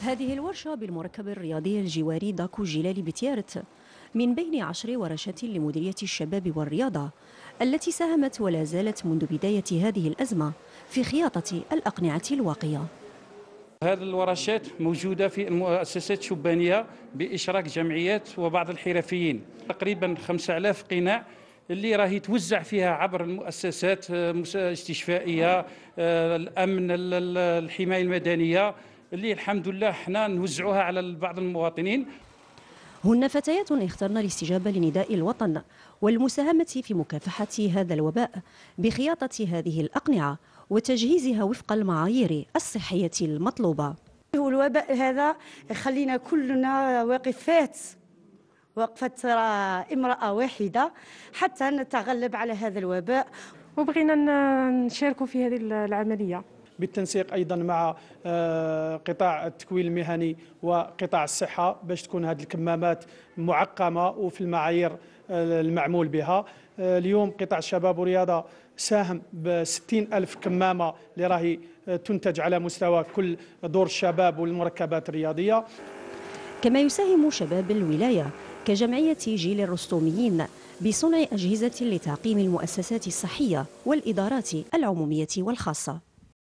هذه الورشة بالمركب الرياضي الجواري داكو جلالي بتيارت من بين عشر ورشات لمديرية الشباب والرياضة التي ساهمت ولا زالت منذ بداية هذه الأزمة في خياطة الأقنعة الواقية هذه الورشات موجودة في المؤسسات الشبانية بإشراك جمعيات وبعض الحرفيين تقريبا 5000 قناع اللي راهي توزع فيها عبر المؤسسات آه، آه، استشفائية آه، الأمن الحماية المدنية اللي الحمد لله حنا نوزعوها على بعض المواطنين هن فتيات اخترن الاستجابة لنداء الوطن والمساهمة في مكافحة هذا الوباء بخياطة هذه الأقنعة وتجهيزها وفق المعايير الصحية المطلوبة الوباء هذا خلينا كلنا واقفات وقفت امرأة واحدة حتى نتغلب على هذا الوباء وبغينا نشاركوا في هذه العملية بالتنسيق ايضا مع آه، قطاع التكوين المهني وقطاع الصحه باش تكون هذه الكمامات معقمه وفي المعايير آه، المعمول بها آه، اليوم قطاع الشباب والرياضه ساهم ب ألف كمامة اللي راهي تنتج على مستوى كل دور الشباب والمركبات الرياضية كما يساهم شباب الولاية كجمعية جيل الرستوميين بصنع أجهزة لتعقيم المؤسسات الصحية والإدارات العمومية والخاصة